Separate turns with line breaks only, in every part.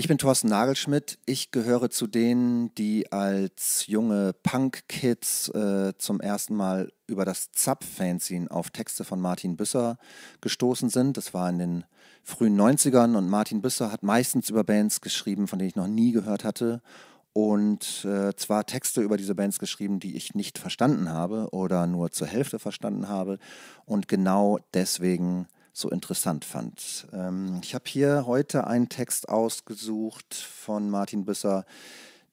Ich bin Thorsten Nagelschmidt. Ich gehöre zu denen, die als junge Punk-Kids äh, zum ersten Mal über das Zap-Fanzine auf Texte von Martin Büsser gestoßen sind. Das war in den frühen 90ern und Martin Büsser hat meistens über Bands geschrieben, von denen ich noch nie gehört hatte. Und äh, zwar Texte über diese Bands geschrieben, die ich nicht verstanden habe oder nur zur Hälfte verstanden habe. Und genau deswegen so interessant fand. Ähm, ich habe hier heute einen Text ausgesucht von Martin Büsser,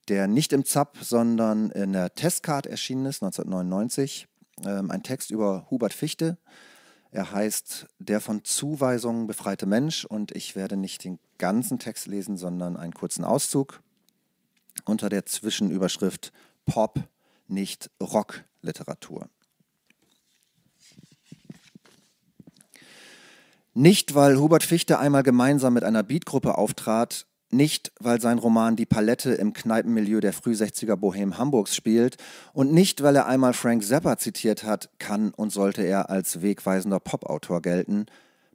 der nicht im ZAP, sondern in der Testcard erschienen ist, 1999. Ähm, ein Text über Hubert Fichte. Er heißt Der von Zuweisungen befreite Mensch und ich werde nicht den ganzen Text lesen, sondern einen kurzen Auszug unter der Zwischenüberschrift Pop, nicht Rock-Literatur. Nicht, weil Hubert Fichte einmal gemeinsam mit einer Beatgruppe auftrat, nicht, weil sein Roman Die Palette im Kneipenmilieu der Frühsechziger Bohem Hamburgs spielt und nicht, weil er einmal Frank Zappa zitiert hat, kann und sollte er als wegweisender Popautor gelten.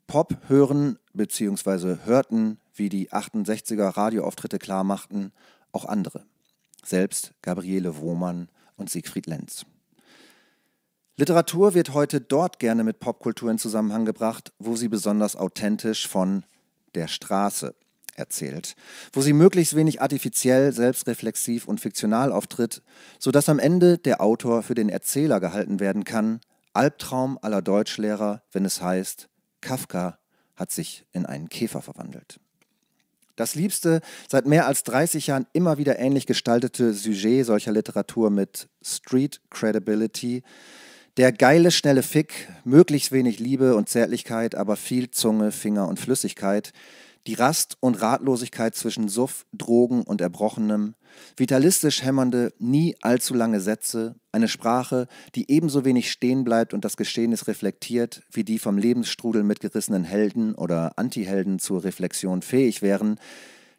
Pop hören bzw. hörten, wie die 68er Radioauftritte klarmachten, auch andere. Selbst Gabriele Wohmann und Siegfried Lenz. Literatur wird heute dort gerne mit Popkultur in Zusammenhang gebracht, wo sie besonders authentisch von der Straße erzählt, wo sie möglichst wenig artifiziell, selbstreflexiv und fiktional auftritt, sodass am Ende der Autor für den Erzähler gehalten werden kann, Albtraum aller Deutschlehrer, wenn es heißt, Kafka hat sich in einen Käfer verwandelt. Das liebste, seit mehr als 30 Jahren immer wieder ähnlich gestaltete Sujet solcher Literatur mit Street Credibility der geile, schnelle Fick, möglichst wenig Liebe und Zärtlichkeit, aber viel Zunge, Finger und Flüssigkeit. Die Rast und Ratlosigkeit zwischen Suff, Drogen und Erbrochenem. Vitalistisch hämmernde, nie allzu lange Sätze. Eine Sprache, die ebenso wenig stehen bleibt und das Geschehnis reflektiert, wie die vom Lebensstrudel mitgerissenen Helden oder Antihelden zur Reflexion fähig wären,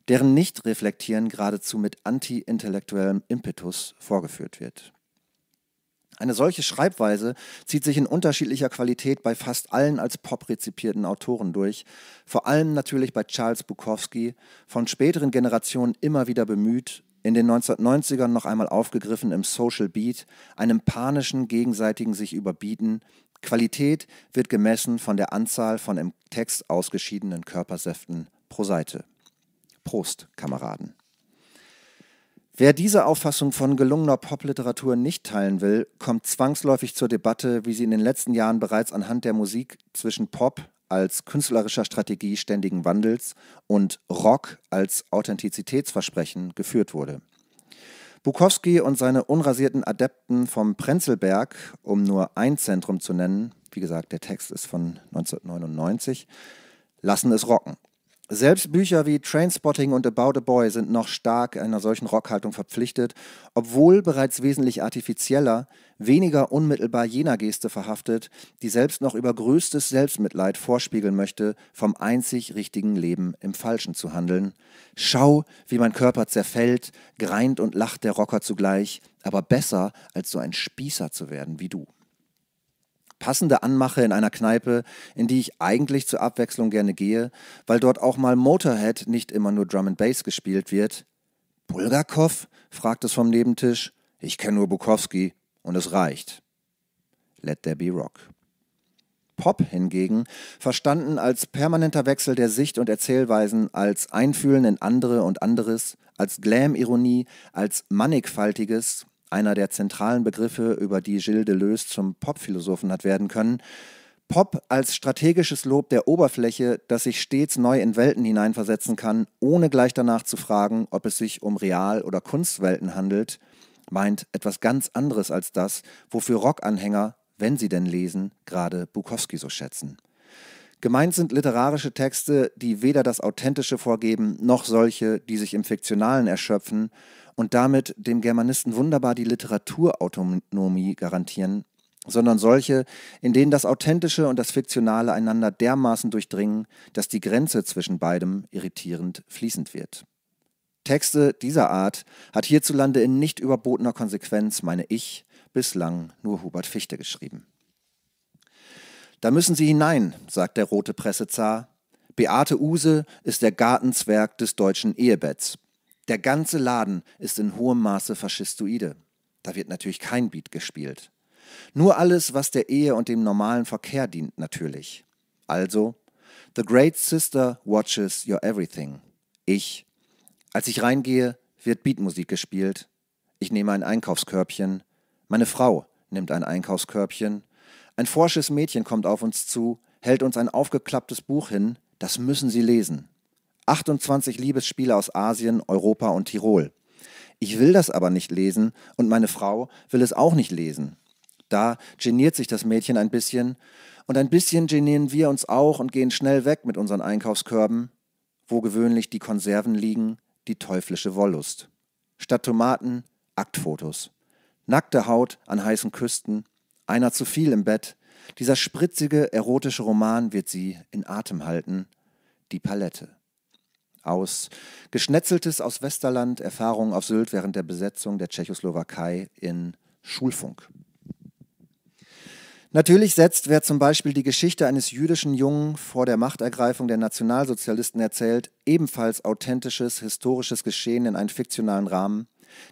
deren Nicht-Reflektieren geradezu mit anti-intellektuellem Impetus vorgeführt wird. Eine solche Schreibweise zieht sich in unterschiedlicher Qualität bei fast allen als Pop rezipierten Autoren durch, vor allem natürlich bei Charles Bukowski, von späteren Generationen immer wieder bemüht, in den 1990ern noch einmal aufgegriffen im Social Beat, einem panischen gegenseitigen sich überbieten. Qualität wird gemessen von der Anzahl von im Text ausgeschiedenen Körpersäften pro Seite. Prost, Kameraden. Wer diese Auffassung von gelungener Popliteratur nicht teilen will, kommt zwangsläufig zur Debatte, wie sie in den letzten Jahren bereits anhand der Musik zwischen Pop als künstlerischer Strategie ständigen Wandels und Rock als Authentizitätsversprechen geführt wurde. Bukowski und seine unrasierten Adepten vom Prenzelberg, um nur ein Zentrum zu nennen, wie gesagt, der Text ist von 1999, lassen es rocken. Selbst Bücher wie Trainspotting und About a Boy sind noch stark einer solchen Rockhaltung verpflichtet, obwohl bereits wesentlich artifizieller, weniger unmittelbar jener Geste verhaftet, die selbst noch über größtes Selbstmitleid vorspiegeln möchte, vom einzig richtigen Leben im Falschen zu handeln. Schau, wie mein Körper zerfällt, greint und lacht der Rocker zugleich, aber besser als so ein Spießer zu werden wie du passende Anmache in einer Kneipe, in die ich eigentlich zur Abwechslung gerne gehe, weil dort auch mal Motorhead nicht immer nur Drum and Bass gespielt wird. Bulgakov? fragt es vom Nebentisch. Ich kenne nur Bukowski und es reicht. Let there be rock. Pop hingegen, verstanden als permanenter Wechsel der Sicht und Erzählweisen, als Einfühlen in andere und anderes, als Glam-Ironie, als mannigfaltiges, einer der zentralen Begriffe, über die Gilles Deleuze zum Popphilosophen hat werden können. Pop als strategisches Lob der Oberfläche, das sich stets neu in Welten hineinversetzen kann, ohne gleich danach zu fragen, ob es sich um Real- oder Kunstwelten handelt, meint etwas ganz anderes als das, wofür Rockanhänger, wenn sie denn lesen, gerade Bukowski so schätzen. Gemeint sind literarische Texte, die weder das Authentische vorgeben, noch solche, die sich im Fiktionalen erschöpfen und damit dem Germanisten wunderbar die Literaturautonomie garantieren, sondern solche, in denen das Authentische und das Fiktionale einander dermaßen durchdringen, dass die Grenze zwischen beidem irritierend fließend wird. Texte dieser Art hat hierzulande in nicht überbotener Konsequenz, meine ich, bislang nur Hubert Fichte geschrieben. Da müssen Sie hinein, sagt der rote Pressezar. Beate Use ist der Gartenzwerg des deutschen Ehebetts. Der ganze Laden ist in hohem Maße faschistoide. Da wird natürlich kein Beat gespielt. Nur alles, was der Ehe und dem normalen Verkehr dient, natürlich. Also, The Great Sister watches your everything. Ich. Als ich reingehe, wird Beatmusik gespielt. Ich nehme ein Einkaufskörbchen. Meine Frau nimmt ein Einkaufskörbchen ein forsches Mädchen kommt auf uns zu, hält uns ein aufgeklapptes Buch hin, das müssen Sie lesen. 28 Liebesspiele aus Asien, Europa und Tirol. Ich will das aber nicht lesen und meine Frau will es auch nicht lesen. Da geniert sich das Mädchen ein bisschen und ein bisschen genieren wir uns auch und gehen schnell weg mit unseren Einkaufskörben, wo gewöhnlich die Konserven liegen, die teuflische Wollust. Statt Tomaten Aktfotos. Nackte Haut an heißen Küsten, einer zu viel im Bett. Dieser spritzige, erotische Roman wird sie in Atem halten. Die Palette. Aus Geschnetzeltes aus Westerland, Erfahrungen auf Sylt während der Besetzung der Tschechoslowakei in Schulfunk. Natürlich setzt, wer zum Beispiel die Geschichte eines jüdischen Jungen vor der Machtergreifung der Nationalsozialisten erzählt, ebenfalls authentisches historisches Geschehen in einen fiktionalen Rahmen,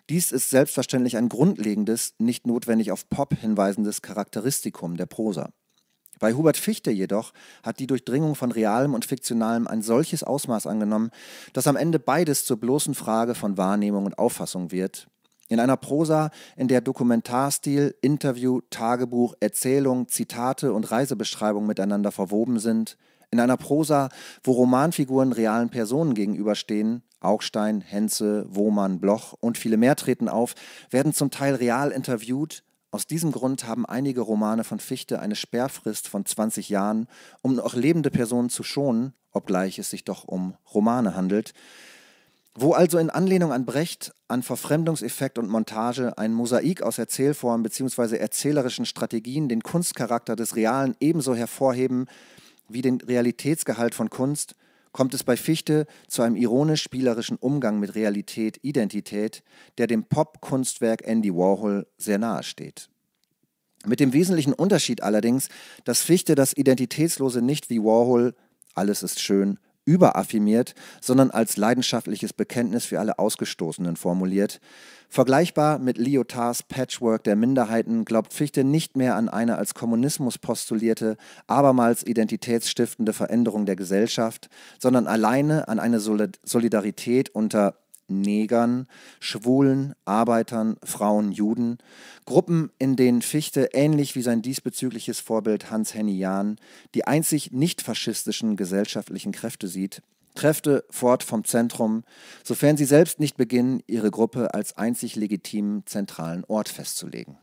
dies ist selbstverständlich ein grundlegendes, nicht notwendig auf Pop hinweisendes Charakteristikum der Prosa. Bei Hubert Fichte jedoch hat die Durchdringung von Realem und Fiktionalem ein solches Ausmaß angenommen, dass am Ende beides zur bloßen Frage von Wahrnehmung und Auffassung wird. In einer Prosa, in der Dokumentarstil, Interview, Tagebuch, Erzählung, Zitate und Reisebeschreibung miteinander verwoben sind, in einer Prosa, wo Romanfiguren realen Personen gegenüberstehen, Augstein, Henze, Wohmann, Bloch und viele mehr treten auf, werden zum Teil real interviewt. Aus diesem Grund haben einige Romane von Fichte eine Sperrfrist von 20 Jahren, um noch lebende Personen zu schonen, obgleich es sich doch um Romane handelt. Wo also in Anlehnung an Brecht, an Verfremdungseffekt und Montage ein Mosaik aus Erzählformen bzw. erzählerischen Strategien den Kunstcharakter des Realen ebenso hervorheben, wie den Realitätsgehalt von Kunst kommt es bei Fichte zu einem ironisch-spielerischen Umgang mit Realität, Identität, der dem Pop-Kunstwerk Andy Warhol sehr nahe steht. Mit dem wesentlichen Unterschied allerdings, dass Fichte das Identitätslose nicht wie Warhol, alles ist schön, überaffirmiert, sondern als leidenschaftliches Bekenntnis für alle Ausgestoßenen formuliert. Vergleichbar mit Lyotards Patchwork der Minderheiten glaubt Fichte nicht mehr an eine als Kommunismus postulierte, abermals identitätsstiftende Veränderung der Gesellschaft, sondern alleine an eine Solidarität unter Negern, Schwulen, Arbeitern, Frauen, Juden, Gruppen, in denen Fichte ähnlich wie sein diesbezügliches Vorbild Hans Henny Jahn die einzig nicht faschistischen gesellschaftlichen Kräfte sieht, Kräfte fort vom Zentrum, sofern sie selbst nicht beginnen, ihre Gruppe als einzig legitimen zentralen Ort festzulegen.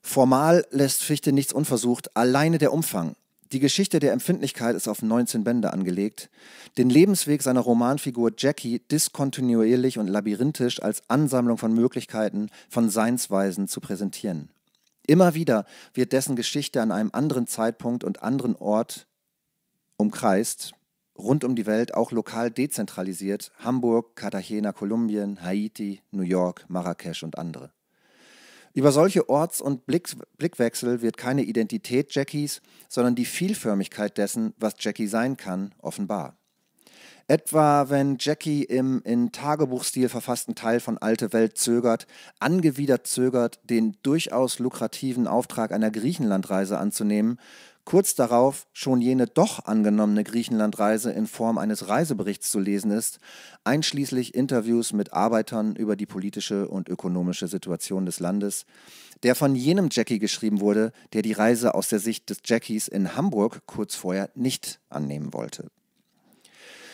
Formal lässt Fichte nichts unversucht, alleine der Umfang, die Geschichte der Empfindlichkeit ist auf 19 Bände angelegt. Den Lebensweg seiner Romanfigur Jackie diskontinuierlich und labyrinthisch als Ansammlung von Möglichkeiten, von Seinsweisen zu präsentieren. Immer wieder wird dessen Geschichte an einem anderen Zeitpunkt und anderen Ort umkreist, rund um die Welt auch lokal dezentralisiert, Hamburg, Cartagena, Kolumbien, Haiti, New York, Marrakesch und andere. Über solche Orts- und Blick Blickwechsel wird keine Identität Jackies, sondern die Vielförmigkeit dessen, was Jackie sein kann, offenbar. Etwa wenn Jackie im in Tagebuchstil verfassten Teil von Alte Welt zögert, angewidert zögert, den durchaus lukrativen Auftrag einer Griechenlandreise anzunehmen, Kurz darauf schon jene doch angenommene Griechenlandreise in Form eines Reiseberichts zu lesen ist, einschließlich Interviews mit Arbeitern über die politische und ökonomische Situation des Landes, der von jenem Jackie geschrieben wurde, der die Reise aus der Sicht des Jackies in Hamburg kurz vorher nicht annehmen wollte.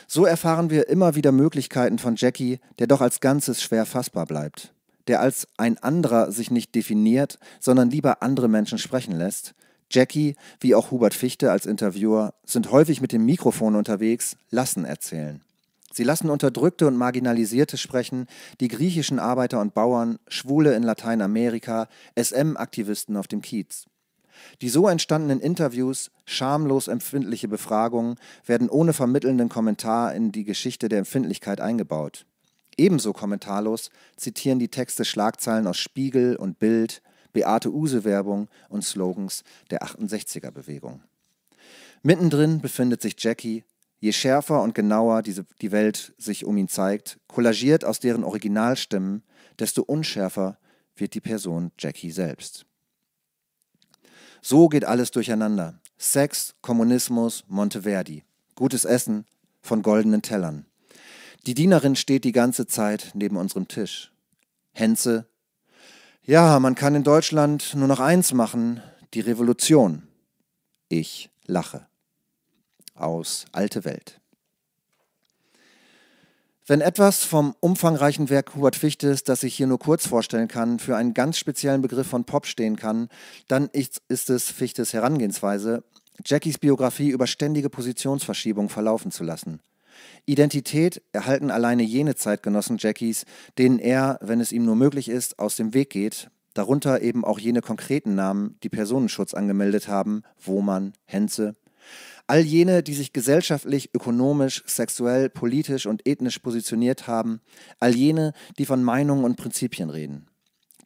So erfahren wir immer wieder Möglichkeiten von Jackie, der doch als Ganzes schwer fassbar bleibt, der als ein anderer sich nicht definiert, sondern lieber andere Menschen sprechen lässt Jackie, wie auch Hubert Fichte als Interviewer, sind häufig mit dem Mikrofon unterwegs, lassen erzählen. Sie lassen Unterdrückte und Marginalisierte sprechen, die griechischen Arbeiter und Bauern, Schwule in Lateinamerika, SM-Aktivisten auf dem Kiez. Die so entstandenen Interviews, schamlos empfindliche Befragungen, werden ohne vermittelnden Kommentar in die Geschichte der Empfindlichkeit eingebaut. Ebenso kommentarlos zitieren die Texte Schlagzeilen aus Spiegel und Bild, Beate-Use-Werbung und Slogans der 68er-Bewegung. Mittendrin befindet sich Jackie, je schärfer und genauer diese, die Welt sich um ihn zeigt, kollagiert aus deren Originalstimmen, desto unschärfer wird die Person Jackie selbst. So geht alles durcheinander. Sex, Kommunismus, Monteverdi. Gutes Essen von goldenen Tellern. Die Dienerin steht die ganze Zeit neben unserem Tisch. Henze ja, man kann in Deutschland nur noch eins machen, die Revolution. Ich lache. Aus Alte Welt. Wenn etwas vom umfangreichen Werk Hubert Fichtes, das ich hier nur kurz vorstellen kann, für einen ganz speziellen Begriff von Pop stehen kann, dann ist es Fichtes Herangehensweise, Jackies Biografie über ständige Positionsverschiebung verlaufen zu lassen – Identität erhalten alleine jene Zeitgenossen Jackies, denen er, wenn es ihm nur möglich ist, aus dem Weg geht, darunter eben auch jene konkreten Namen, die Personenschutz angemeldet haben, Wohmann, Henze. All jene, die sich gesellschaftlich, ökonomisch, sexuell, politisch und ethnisch positioniert haben, all jene, die von Meinungen und Prinzipien reden.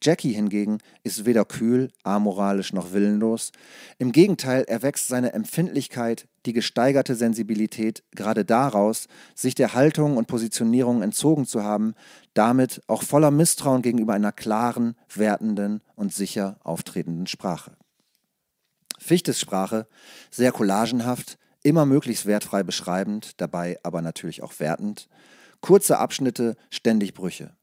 Jackie hingegen ist weder kühl, amoralisch noch willenlos. Im Gegenteil, erwächst seine Empfindlichkeit, die gesteigerte Sensibilität gerade daraus, sich der Haltung und Positionierung entzogen zu haben, damit auch voller Misstrauen gegenüber einer klaren, wertenden und sicher auftretenden Sprache. Fichtes Sprache, sehr collagenhaft, immer möglichst wertfrei beschreibend, dabei aber natürlich auch wertend. Kurze Abschnitte, ständig Brüche.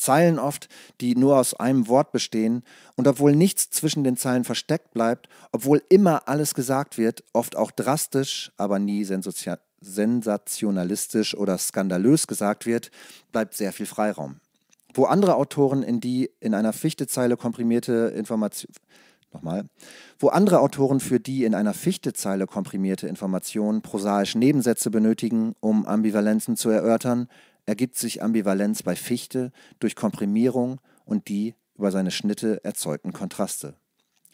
Zeilen oft, die nur aus einem Wort bestehen, und obwohl nichts zwischen den Zeilen versteckt bleibt, obwohl immer alles gesagt wird, oft auch drastisch, aber nie sensationalistisch oder skandalös gesagt wird, bleibt sehr viel Freiraum. Wo andere Autoren in die in einer Fichtezeile komprimierte Information nochmal, wo andere Autoren für die in einer Fichtezeile komprimierte Information prosaisch Nebensätze benötigen, um Ambivalenzen zu erörtern, ergibt sich Ambivalenz bei Fichte durch Komprimierung und die über seine Schnitte erzeugten Kontraste.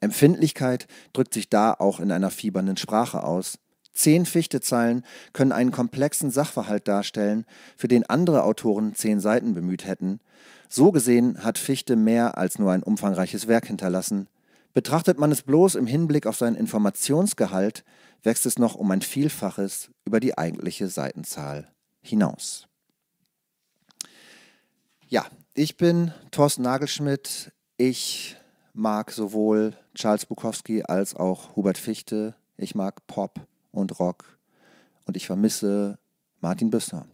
Empfindlichkeit drückt sich da auch in einer fiebernden Sprache aus. Zehn Fichtezeilen können einen komplexen Sachverhalt darstellen, für den andere Autoren zehn Seiten bemüht hätten. So gesehen hat Fichte mehr als nur ein umfangreiches Werk hinterlassen. Betrachtet man es bloß im Hinblick auf seinen Informationsgehalt, wächst es noch um ein Vielfaches über die eigentliche Seitenzahl hinaus. Ja, ich bin Thorsten Nagelschmidt. Ich mag sowohl Charles Bukowski als auch Hubert Fichte. Ich mag Pop und Rock. Und ich vermisse Martin Büssner.